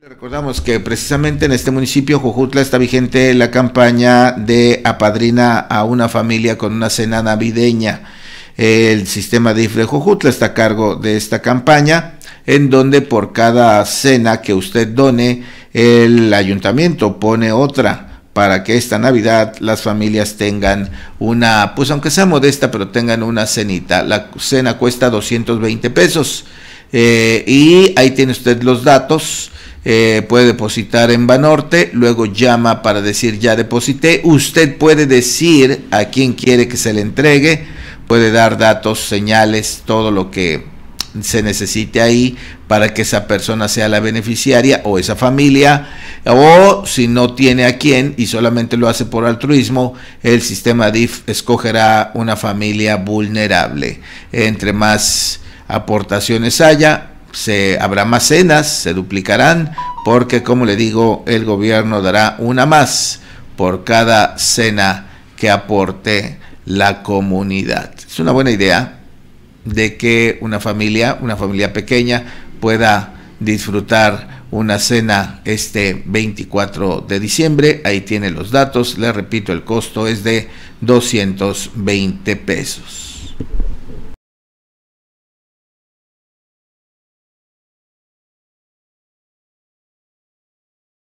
Recordamos que precisamente en este municipio, Jujutla, está vigente la campaña de apadrina a una familia con una cena navideña. El sistema de IFRE Jujutla está a cargo de esta campaña, en donde por cada cena que usted done, el ayuntamiento pone otra para que esta Navidad las familias tengan una, pues aunque sea modesta, pero tengan una cenita. La cena cuesta 220 pesos eh, y ahí tiene usted los datos eh, puede depositar en Banorte, luego llama para decir ya deposité, usted puede decir a quién quiere que se le entregue, puede dar datos, señales, todo lo que se necesite ahí para que esa persona sea la beneficiaria o esa familia, o si no tiene a quién y solamente lo hace por altruismo, el sistema DIF escogerá una familia vulnerable. Entre más aportaciones haya, se, habrá más cenas, se duplicarán, porque como le digo, el gobierno dará una más por cada cena que aporte la comunidad. Es una buena idea de que una familia, una familia pequeña, pueda disfrutar una cena este 24 de diciembre. Ahí tiene los datos. le repito, el costo es de 220 pesos.